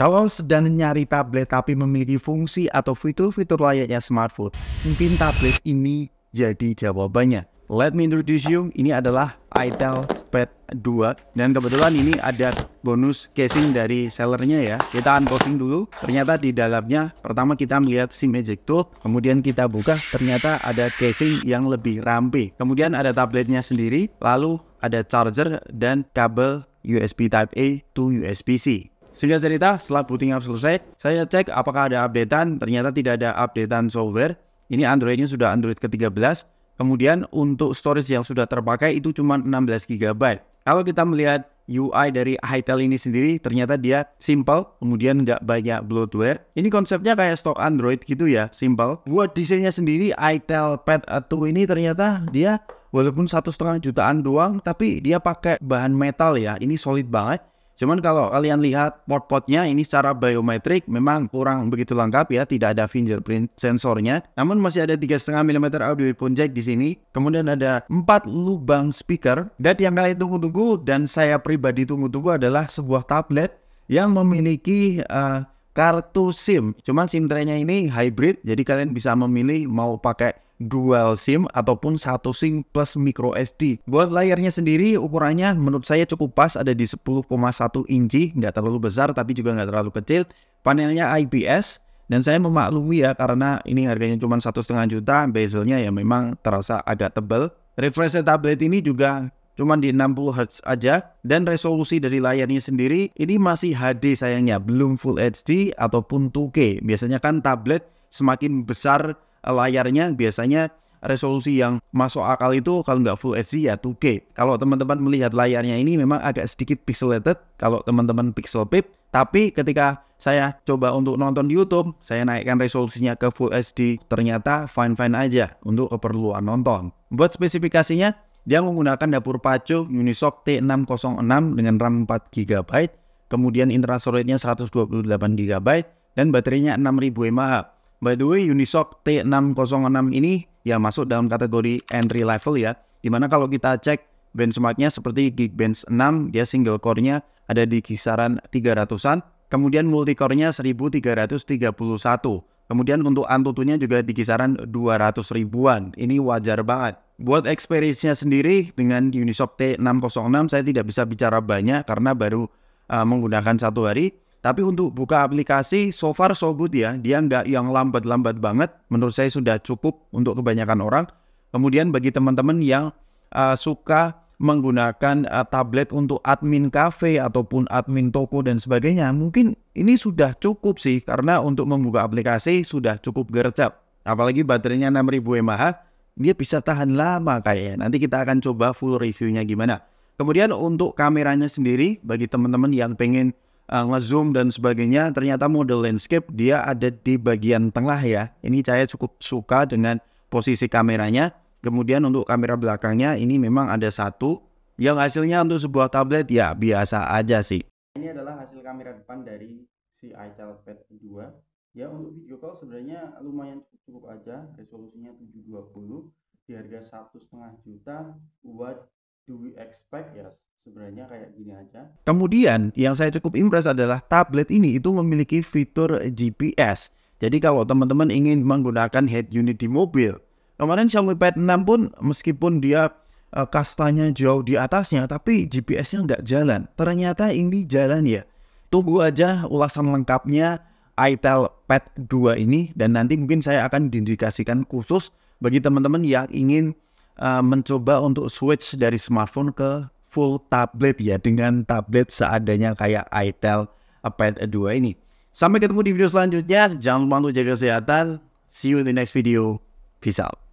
Kalau sedang nyari tablet tapi memiliki fungsi atau fitur-fitur layaknya smartphone, mungkin tablet ini jadi jawabannya. Let me introduce you, ini adalah Itel Pad 2 dan kebetulan ini ada bonus casing dari sellernya ya. Kita unboxing dulu. Ternyata di dalamnya pertama kita melihat si Magic Tool, kemudian kita buka ternyata ada casing yang lebih ramping. Kemudian ada tabletnya sendiri, lalu ada charger dan kabel USB Type A to USB C. Singkat cerita, setelah booting up selesai, saya cek apakah ada updatean. Ternyata tidak ada updatean software. Ini Androidnya sudah Android ke-13. Kemudian untuk storage yang sudah terpakai itu cuma 16 GB. Kalau kita melihat UI dari Hytel ini sendiri ternyata dia simple, kemudian nggak banyak bloatware. Ini konsepnya kayak stock Android gitu ya, simple. Buat desainnya sendiri, Hytel Pad 2 ini ternyata dia walaupun satu setengah jutaan doang, tapi dia pakai bahan metal ya. Ini solid banget. Cuman kalau kalian lihat port-portnya ini secara biometrik memang kurang begitu lengkap ya, tidak ada fingerprint sensornya. Namun masih ada 3,5 mm audio headphone jack di sini. Kemudian ada empat lubang speaker. Dan yang kalian tunggu-tunggu dan saya pribadi tunggu-tunggu adalah sebuah tablet yang memiliki uh, kartu SIM. Cuman SIM tray-nya ini hybrid, jadi kalian bisa memilih mau pakai dual SIM ataupun satu SIM plus micro SD. Buat layarnya sendiri ukurannya menurut saya cukup pas ada di 10,1 inci, nggak terlalu besar tapi juga nggak terlalu kecil. Panelnya IPS, dan saya memaklumi ya karena ini harganya cuma satu setengah juta, bezelnya ya memang terasa agak tebal. Refresh tablet ini juga cuma di 60 Hz aja dan resolusi dari layarnya sendiri ini masih HD sayangnya belum Full HD ataupun 2K biasanya kan tablet semakin besar eh, layarnya biasanya resolusi yang masuk akal itu kalau nggak Full HD ya 2K. Kalau teman-teman melihat layarnya ini memang agak sedikit pixelated kalau teman-teman pixel pip, tapi ketika saya coba untuk nonton di YouTube, saya naikkan resolusinya ke Full HD, ternyata fine-fine aja untuk keperluan nonton. Buat spesifikasinya, dia menggunakan dapur pacu Unisoc T606 dengan RAM 4 GB, kemudian internal storage 128 GB dan baterainya 6000 mAh. By the way, Unisoc T606 ini ya masuk dalam kategori entry level ya. Dimana kalau kita cek benchmarknya seperti Geekbench 6, dia single core-nya ada di kisaran 300-an, kemudian multi core-nya 1331. Kemudian untuk Antutunya juga di kisaran 200 ribuan. Ini wajar banget. Buat experience-nya sendiri dengan Uniswap T606 saya tidak bisa bicara banyak karena baru uh, menggunakan satu hari. Tapi untuk buka aplikasi so far so good ya. Dia nggak yang lambat-lambat banget. Menurut saya sudah cukup untuk kebanyakan orang. Kemudian bagi teman-teman yang uh, suka menggunakan uh, tablet untuk admin cafe ataupun admin toko dan sebagainya, mungkin ini sudah cukup sih karena untuk membuka aplikasi sudah cukup gercep. Apalagi baterainya 6000 mAh dia bisa tahan lama kayaknya. Nanti kita akan coba full reviewnya gimana. Kemudian untuk kameranya sendiri, bagi teman-teman yang pengen uh, ngezoom dan sebagainya, ternyata model landscape dia ada di bagian tengah ya. Ini saya cukup suka dengan posisi kameranya. Kemudian untuk kamera belakangnya ini memang ada satu yang hasilnya untuk sebuah tablet ya biasa aja sih. Ini adalah hasil kamera depan dari si iTel 2 ya untuk video call sebenarnya lumayan cukup, aja resolusinya 720 di harga satu setengah juta buat do we expect ya sebenarnya kayak gini aja kemudian yang saya cukup impress adalah tablet ini itu memiliki fitur GPS jadi kalau teman-teman ingin menggunakan head unit di mobil kemarin Xiaomi Pad 6 pun meskipun dia uh, kastanya jauh di atasnya tapi GPS-nya nggak jalan ternyata ini jalan ya tunggu aja ulasan lengkapnya ITEL pad 2 ini dan nanti mungkin saya akan diindikasikan khusus bagi teman-teman yang ingin uh, mencoba untuk switch dari smartphone ke full tablet ya dengan tablet seadanya kayak ITEL eh, pad 2 ini. Sampai ketemu di video selanjutnya. Jangan lupa untuk jaga kesehatan. See you in the next video. Peace out.